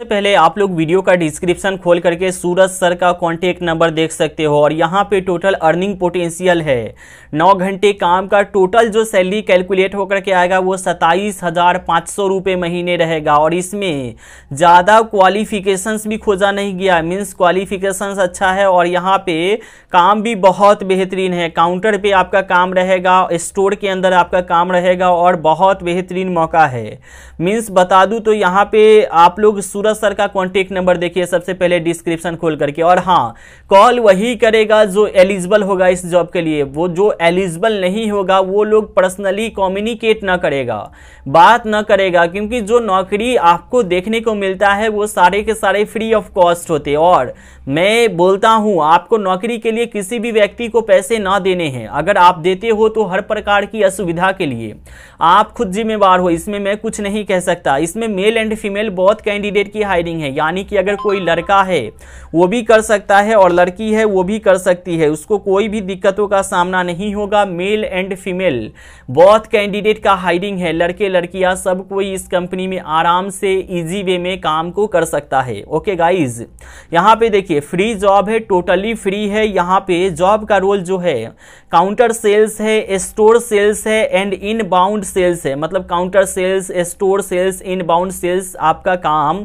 सबसे पहले आप लोग वीडियो का डिस्क्रिप्शन खोल करके सूरज सर का कॉन्टेक्ट नंबर देख सकते हो और यहाँ पे टोटल अर्निंग पोटेंशियल है नौ घंटे काम का टोटल जो सैलरी कैलकुलेट होकर के आएगा वो सत्ताईस हज़ार पाँच सौ रुपये महीने रहेगा और इसमें ज़्यादा क्वालिफिकेशंस भी खोजा नहीं गया मीन्स क्वालिफिकेशंस अच्छा है और यहाँ पे काम भी बहुत बेहतरीन है काउंटर पर आपका काम रहेगा स्टोर के अंदर आपका काम रहेगा और बहुत बेहतरीन मौका है मीन्स बता दूँ तो यहाँ पर आप लोग सूरज सूरज सर का कॉन्टेक्ट नंबर देखिए सबसे पहले डिस्क्रिप्शन खोल करके और हाँ कॉल वही करेगा जो एलिजिबल होगा इस जॉब के लिए वो जो एलिजिबल नहीं होगा वो लोग पर्सनली कम्युनिकेट ना करेगा बात ना करेगा क्योंकि जो नौकरी आपको देखने को मिलता है वो सारे के सारे फ्री ऑफ कॉस्ट होते और मैं बोलता हूँ आपको नौकरी के लिए किसी भी व्यक्ति को पैसे ना देने हैं अगर आप देते हो तो हर प्रकार की असुविधा के लिए आप खुद जिम्मेवार हो इसमें मैं कुछ नहीं कह सकता इसमें मेल एंड फीमेल बहुत कैंडिडेट की हायरिंग है यानी कि अगर कोई लड़का है वो भी कर सकता है और लड़की है वो भी कर सकती है उसको कोई भी दिक्कतों का सामना नहीं होगा मेल एंड फीमेल बहुत कैंडिडेट का हायरिंग है लड़के लड़कियां सब कोई इस कंपनी में आराम से इजी वे में काम को कर सकता है ओके गाइज यहाँ पे देखिए फ्री जॉब है टोटली फ्री है यहाँ पे जॉब का रोल जो है काउंटर सेल्स है स्टोर सेल्स है एंड इन सेल्स है मतलब counter sales store sales in sales आपका काम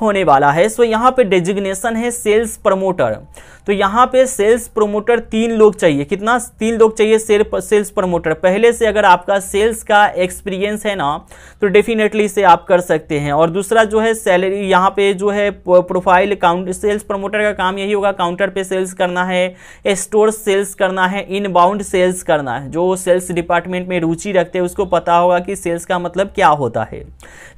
होने वाला है सो यहाँ पे डेजिग्नेशन है सेल्स प्रमोटर तो यहाँ पे सेल्स प्रमोटर तीन लोग चाहिए कितना तीन लोग चाहिए सेल्स प्रमोटर पहले से अगर आपका सेल्स का एक्सपीरियंस है ना तो डेफिनेटली इसे आप कर सकते हैं और दूसरा जो है सैलरी यहाँ पे जो है प्रोफाइल काउंट सेल्स प्रमोटर का काम यही होगा काउंटर पे सेल्स करना है स्टोर सेल्स करना है इनबाउंड सेल्स करना है जो सेल्स डिपार्टमेंट में रुचि रखते हैं उसको पता होगा कि सेल्स का मतलब क्या होता है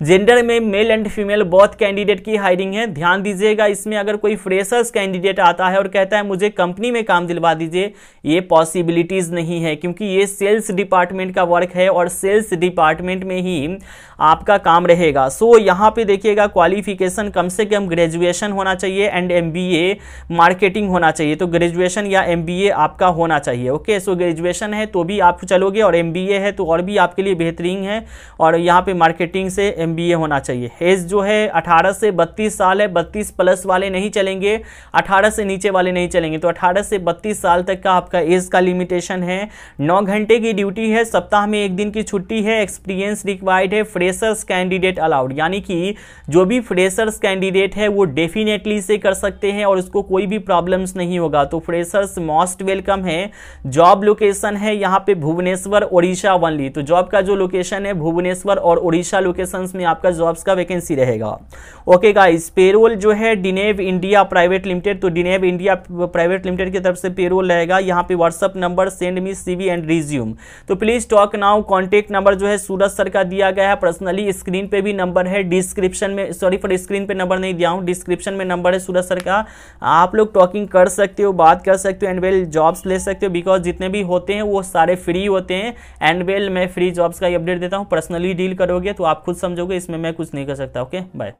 जेंडर में male and female both candidate की हायरिंग है ध्यान दीजिएगा इसमें अगर कोई फ्रेशर्स कैंडिडेट आता है और कहता है मुझे कंपनी में काम दिलवा दीजिए ये पॉसिबिलिटीज़ नहीं है क्योंकि ये सेल्स डिपार्टमेंट का वर्क है और सेल्स डिपार्टमेंट में ही आपका काम रहेगा सो so, यहाँ पे देखिएगा क्वालिफिकेशन कम से कम ग्रेजुएशन होना चाहिए एंड एम मार्केटिंग होना चाहिए तो ग्रेजुएशन या एम आपका होना चाहिए ओके सो ग्रेजुएशन है तो भी आप चलोगे और एम है तो और भी आपके लिए बेहतरीन है और यहाँ पे मार्केटिंग से एम होना चाहिए एज जो है 18 से बत्तीस साल है बत्तीस प्लस वाले नहीं चलेंगे अठारह से नीचे वाले नहीं चलेंगे तो अठारह से बत्तीस साल तक का आपका एज का लिमिटेशन है नौ घंटे की ड्यूटी है सप्ताह में एक दिन की छुट्टी है एक्सपीरियंस रिक्वायर्ड है फ्रेशर्स कैंडिडेट अलाउड यानी कि जो भी फ्रेशर्स कैंडिडेट है वो डेफिनेटली से कर सकते हैं और उसको कोई भी प्रॉब्लम्स नहीं होगा तो फ्रेशर्स मोस्ट वेलकम है जॉब लोकेशन है यहाँ पे भुवनेश्वर ओडिशा वनली तो जॉब का जो लोकेशन है भुवनेश्वर और ओडिशा लोकेशन में आपका जॉब्स का वैकेंसी रहेगा ओके ओके गाइस पेरोल जो है डिनेव इंडिया प्राइवेट लिमिटेड तो डिनेव इंडिया प्राइवेट लिमिटेड की तरफ से पेरोल रहेगा यहाँ पे WhatsApp number send me CV and resume तो please talk now contact number जो है सूरज सर का दिया गया है पर्सनली स्क्रीन पे भी नंबर है डिस्क्रिप्शन में सॉरी फॉर स्क्रीन पे नंबर नहीं दिया हूँ डिस्क्रिप्शन में नंबर है सूरज सर का आप लोग टॉकिंग कर सकते हो बात कर सकते हो एंड वेल जॉब्स ले सकते हो बिकॉज जितने भी होते हैं वो सारे फ्री होते हैं एंड वेल मैं फ्री जॉब्स का अपडेट देता हूँ पर्सनली डील करोगे तो आप खुद समझोगे इसमें मैं कुछ नहीं कर सकता ओके बाय